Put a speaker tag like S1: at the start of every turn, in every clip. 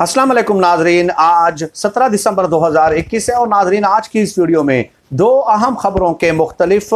S1: अस्सलाम वालेकुम नाजरीन आज 17 दिसंबर 2021 है और नाजरीन आज की इस वीडियो में दो अहम खबरों के मुख्तलिफ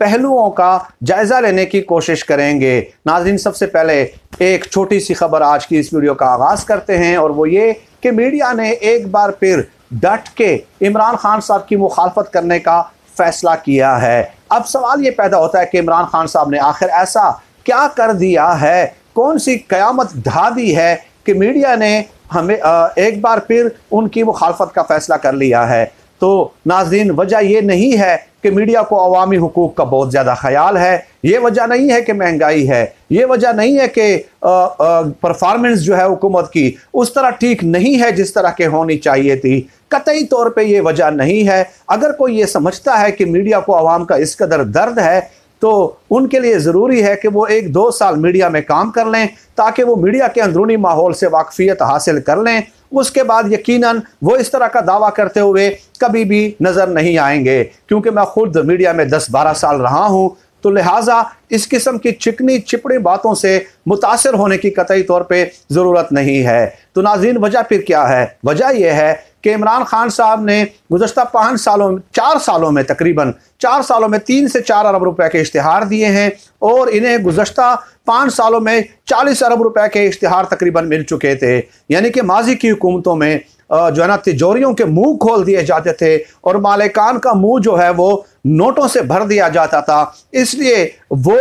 S1: पहलुओं का जायज़ा लेने की कोशिश करेंगे नाजरीन सबसे पहले एक छोटी सी खबर आज की इस वीडियो का आगाज़ करते हैं और वो ये कि मीडिया ने एक बार फिर डट के इमरान खान साहब की मुखालफत करने का फैसला किया है अब सवाल ये पैदा होता है कि इमरान खान साहब ने आखिर ऐसा क्या कर दिया है कौन सी क़्यामत ढा दी है कि मीडिया ने हमें एक बार फिर उनकी मुखालफत का फैसला कर लिया है तो नाजरीन वजह यह नहीं है कि मीडिया को अवामी हकूक का बहुत ज़्यादा ख्याल है ये वजह नहीं है कि महंगाई है ये वजह नहीं है कि परफॉर्मेंस जो है हुकूमत की उस तरह ठीक नहीं है जिस तरह के होनी चाहिए थी कतई तौर पे ये वजह नहीं है अगर कोई ये समझता है कि मीडिया को आवाम का इस कदर दर्द है तो उनके लिए ज़रूरी है कि वो एक दो साल मीडिया में काम कर लें ताकि वो मीडिया के अंदरूनी माहौल से वाकफियत हासिल कर लें उसके बाद यकीनन वो इस तरह का दावा करते हुए कभी भी नज़र नहीं आएंगे क्योंकि मैं खुद मीडिया में दस बारह साल रहा हूँ तो लिहाजा इस किस्म की चिकनी चिपड़ी बातों से मुतासर होने की कतई तौर पर ज़रूरत नहीं है तो नाजीन वजह फिर क्या है वजह यह है कि इमरान खान साहब ने गुजशत पाँच सालों चार सालों में तकरीबन चार सालों में तीन से चार अरब रुपए के इश्तहार दिए हैं और इन्हें गुजशत पाँच सालों में चालीस अरब रुपए के इश्तहार तकरीबन मिल चुके थे यानी कि माजी की हुकूमतों में जो है ना तिजोरियों के मुंह खोल दिए जाते थे और मालिकान का मुंह जो है वो नोटों से भर दिया जाता था इसलिए वो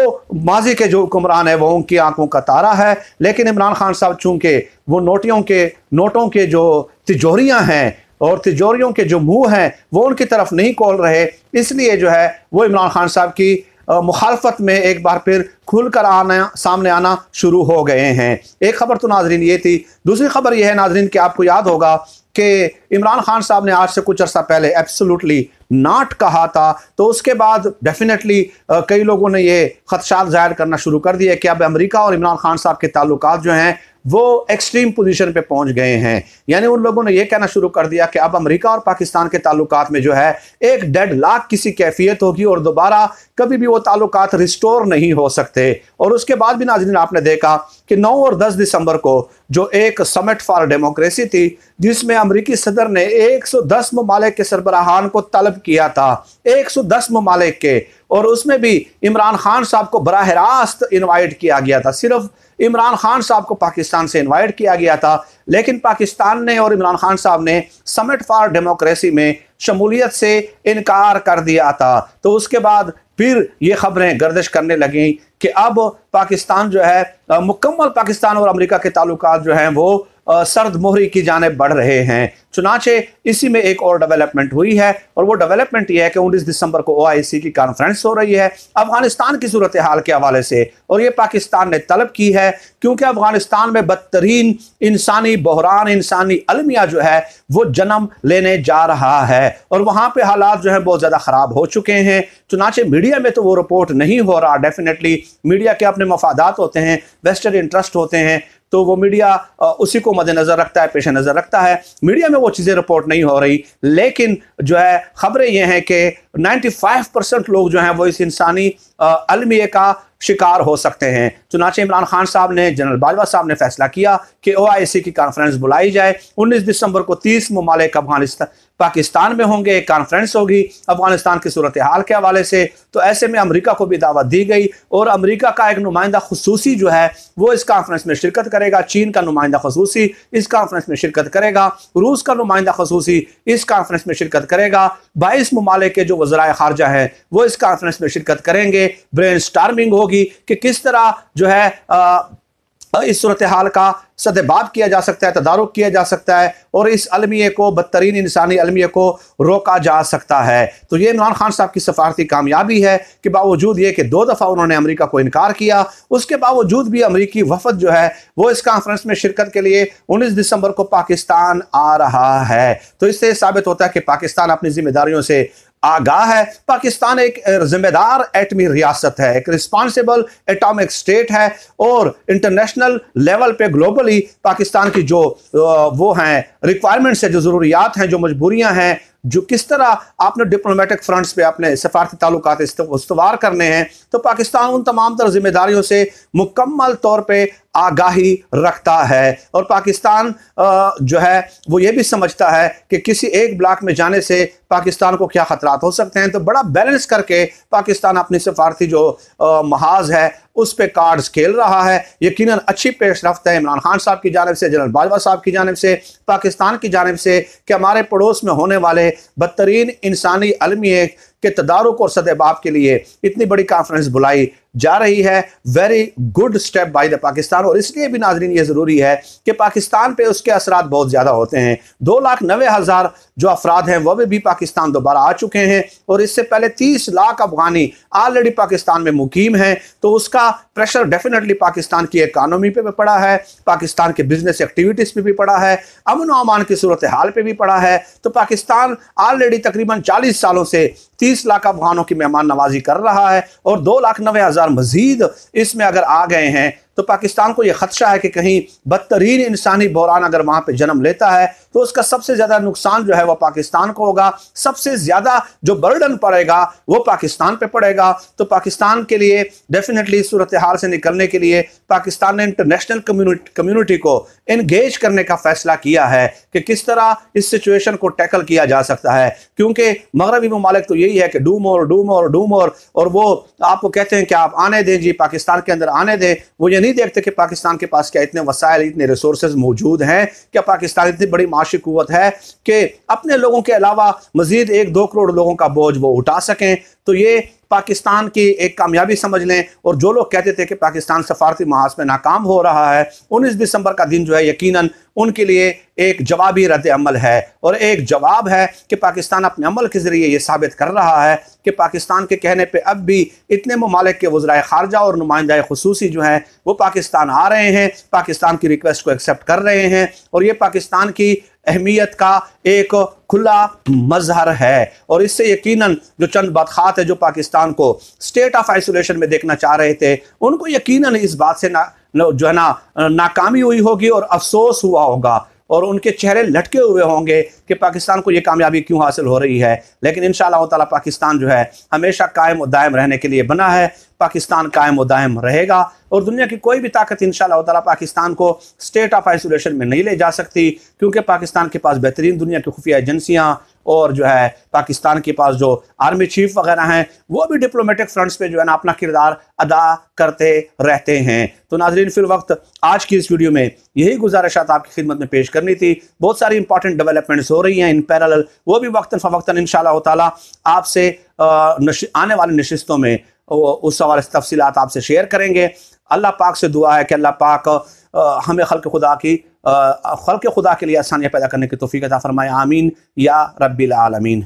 S1: माजी के जो हुक्मरान है वो उनकी आंखों का तारा है लेकिन इमरान खान साहब चूंकि वो नोटियों के नोटों के जो तिजोरियां हैं और तिजोरियों के जो मुंह हैं वो उनकी तरफ नहीं खोल रहे इसलिए जो है वो इमरान खान साहब की मुखालफत में एक बार फिर खुल कर आना सामने आना शुरू हो गए हैं एक खबर तो नाजरीन ये थी दूसरी खबर यह है नाजरीन कि आपको याद होगा कि इमरान खान साहब ने आज से कुछ अर्सा पहले एब्सोलूटली नाट कहा था तो उसके बाद डेफिनेटली कई लोगों ने ये खदशात जाहिर करना शुरू कर दिया कि अब अमेरिका और इमरान खान साहब के ताल्लुक जो हैं वो एक्सट्रीम पोजीशन पे पहुंच गए हैं यानी उन लोगों ने यह कहना शुरू कर दिया कि अब अमेरिका और पाकिस्तान के ताल्लुक में जो है एक डेढ़ लाख किसी कैफियत होगी और दोबारा कभी भी वो ताल्लुक रिस्टोर नहीं हो सकते और उसके बाद भी नाजरीन आपने देखा कि 9 और 10 दिसंबर को जो एक समिट फॉर डेमोक्रेसी थी जिसमें अमरीकी सदर ने एक ममालिक के सरबराहान को तलब मुस्तरद किया था 110 ममालिक के और उसमें भी इमरान खान साहब को बरह रास्त इन्वाइट किया गया था सिर्फ इमरान खान साहब को पाकिस्तान से इन्वाइट किया गया था लेकिन पाकिस्तान ने और इमरान खान साहब ने समिट फॉर डेमोक्रेसी में शमूलियत से इनकार कर दिया था तो उसके बाद फिर ये खबरें गर्दिश करने लगें कि अब पाकिस्तान जो है मुकम्मल पाकिस्तान और अमेरिका के ताल्लुक जो हैं वो सर्द मोहरी की जानब बढ़ रहे हैं चुनाचे इसी में एक और डेवलपमेंट हुई है और वो डेवलपमेंट ये है कि उन्नीस दिसंबर को ओ की कॉन्फ्रेंस हो रही है अफगानिस्तान की सूरत हाल के हवाले से और ये पाकिस्तान ने तलब की है क्योंकि अफगानिस्तान में बदतरीन इंसानी बहरान इंसानी अलमिया जो है वो जन्म लेने जा रहा है और वहाँ पर हालात जो है बहुत ज़्यादा ख़राब हो चुके हैं चुनाचे मीडिया में तो वो रिपोर्ट नहीं हो रहा डेफिनेटली मीडिया के अपने मफादात होते हैं वेस्टर्न इंटरेस्ट होते हैं तो वो मीडिया उसी को मद्देनज़र रखता है पेश नज़र रखता है मीडिया में वो चीज़ें रिपोर्ट नहीं हो रही लेकिन जो है खबरें ये हैं कि 95 परसेंट लोग जो हैं वो इस इंसानी अलमिये का शिकार हो सकते हैं चुनाचे इमरान खान साहब ने जनरल बाजवा साहब ने फैसला किया कि ओ आई सी की कॉन्फ्रेंस बुलाई जाए उन्नीस दिसंबर को तीस ममालिक अफगानिस्तान पाकिस्तान में होंगे एक कॉन्फ्रेंस होगी अफगानिस्तान की सूरत हाल के हवाले से तो ऐसे में अमेरिका को भी दावत दी गई और अमेरिका का एक नुमाइंदा खसूसी जो है वो इस कॉन्फ्रेंस में शिरकत करेगा चीन का नुमाइंदा खसूसी इस कॉन्फ्रेंस में शिरकत करेगा रूस का नुमाइंदा खसूसी इस कॉन्फ्रेंस में शिरकत करेगा बाईस ममालिक के जो वजरा खारजा हैं वो इस कॉन्फ्रेंस में शिरकत करेंगे ब्रेन स्टार्मिंग हो होगी कि किस तरह जो है इस सूरत हाल का सदबाब किया जा सकता है तदारुक किया जा सकता है और इस अलमिये को बदतरीन इंसानी अलमिये को रोका जा सकता है तो ये इमरान खान साहब की सफारती कामयाबी है कि बावजूद ये कि दो दफ़ा उन्होंने अमेरिका को इनकार किया उसके बावजूद भी अमरीकी वफद जो है वो इस कॉन्फ्रेंस में शिरकत के लिए उन्नीस दिसंबर को पाकिस्तान आ रहा है तो इससे साबित होता है कि पाकिस्तान अपनी जिम्मेदारियों से आगाह है पाकिस्तान एक जिम्मेदार एटमी रियासत है एक रिस्पॉन्सिबल एटॉमिक स्टेट है और इंटरनेशनल लेवल पे ग्लोबली पाकिस्तान की जो वो हैं रिक्वायरमेंट्स है जो ज़रूरियात हैं जो मजबूरियाँ हैं जो किस तरह आपने डिप्लोमेटिक फ्रंट्स पे अपने सफारती ताल्लुक उसवार करने हैं तो पाकिस्तान उन तमाम तरह जिम्मेदारियों से मुकम्मल तौर पर आगाही रखता है और पाकिस्तान जो है वो ये भी समझता है कि किसी एक ब्लॉक में जाने से पाकिस्तान को क्या ख़तरात हो सकते हैं तो बड़ा बैलेंस करके पाकिस्तान अपनी सफारती जो महाज है उस पर कार्ड्स खेल रहा है यकीन अच्छी पेश रफ्त है इमरान खान साहब की जानब से जनरल बाजवा साहब की जानब से पाकिस्तान की जानब से कि हमारे पड़ोस में होने वाले बदतरीन इंसानी अलमी के तदारुक और सदबाब के लिए इतनी बड़ी कॉन्फ्रेंस बुलाई जा रही है very good step by the Pakistan और इसलिए भी नाजरीन ये ज़रूरी है कि पाकिस्तान पे उसके असरा बहुत ज़्यादा होते हैं दो लाख नबे हज़ार जो अफराद हैं वह भी पाकिस्तान दोबारा आ चुके हैं और इससे पहले तीस लाख अफगानी ऑलरेडी पाकिस्तान में मुकीम हैं तो उसका प्रेशर डेफिनेटली पाकिस्तान की इकानमी पर भी पड़ा है पाकिस्तान के बिजनेस एक्टिविटीज़ पर भी पड़ा है अमन अमान की सूरत हाल पर भी पड़ा है तो पाकिस्तान ऑलरेडी तकरीबन चालीस सालों से तीस लाख अफगानों की मेहमान नवाजी कर रहा है और दो लाख नबे हज़ार खबरदार मजीद इसमें अगर आ गए हैं तो पाकिस्तान को यह खदशा है कि कहीं बदतरीन इंसानी बहरान अगर वहां पर जन्म लेता है तो उसका सबसे ज्यादा नुकसान जो है वह पाकिस्तान को होगा सबसे ज्यादा जो बर्डन पड़ेगा वो पाकिस्तान पे पड़ेगा तो पाकिस्तान के लिए डेफिनेटली सूरत हाल से निकलने के लिए पाकिस्तान ने इंटरनेशनल कम्युनिटी को इंगेज करने का फैसला किया है कि किस तरह इस सिचुएशन को टैकल किया जा सकता है क्योंकि मगरबी ममालिक तो यही है कि डूम और डूम और डूम और और वो आपको कहते हैं कि आप आने दें जी पाकिस्तान के अंदर आने दें वो ये नहीं देखते कि पाकिस्तान के पास क्या इतने वसायल इतने रिसोर्स मौजूद हैं क्या पाकिस्तान इतनी बड़ी माशी कुत है कि अपने लोगों के अलावा मज़ीद एक दो करोड़ लोगों का बोझ वो उठा सकें तो ये पाकिस्तान की एक कामयाबी समझ लें और जो लोग कहते थे कि पाकिस्तान सफारती महाज में नाकाम हो रहा है उन्नीस दिसंबर का दिन जो है यकीन उनके लिए एक जवाबी रद्द अमल है और एक जवाब है कि पाकिस्तान अपने अमल के ज़रिए ये साबित कर रहा है कि पाकिस्तान के कहने पर अब भी इतने ममालिक के वज्रा खारजा और नुमाइंदा खसूसी जो हैं वो पाकिस्तान आ रहे हैं पाकिस्तान की रिक्वेस्ट को एक्सेप्ट कर रहे हैं और ये पाकिस्तान की अहमियत का एक खुला मजहर है और इससे यकीनन जो चंद बदखात है जो पाकिस्तान को स्टेट ऑफ आइसोलेशन में देखना चाह रहे थे उनको यकीनन इस बात से ना जो है ना नाकामी हुई होगी और अफसोस हुआ होगा और उनके चेहरे लटके हुए होंगे कि पाकिस्तान को ये कामयाबी क्यों हासिल हो रही है लेकिन इन ताला पाकिस्तान जो है हमेशा कायम व दायम रहने के लिए बना है पाकिस्तान कायम व दायम रहेगा और दुनिया की कोई भी ताकत इन ताला पाकिस्तान को स्टेट ऑफ आइसोलेशन में नहीं ले जा सकती क्योंकि पाकिस्तान के पास बेहतरीन दुनिया की खुफिया एजेंसियाँ और जो है पाकिस्तान के पास जो आर्मी चीफ वगैरह हैं वो भी डिप्लोमेटिक फ्रंट्स पे जो है ना अपना किरदार अदा करते रहते हैं तो नाजरीन फिर वक्त आज की इस वीडियो में यही गुजारिश आपकी खिदमत में पेश करनी थी बहुत सारी इंपॉर्टेंट डेवलपमेंट्स हो रही हैं इन पैरल वो भी वक्ता फ़वक्ता इन ताला आपसे आने वाली नशस्तों में उस हवाले से तफसीत आपसे शेयर करेंगे अल्लाह पाक से दुआ है कि अल्लाह पाक हमें खल खुदा की खल के खुदा के लिए आसानियाँ पैदा करने की तोफ़ी अदा फरमाए आमीन या रब्बिल आलमीन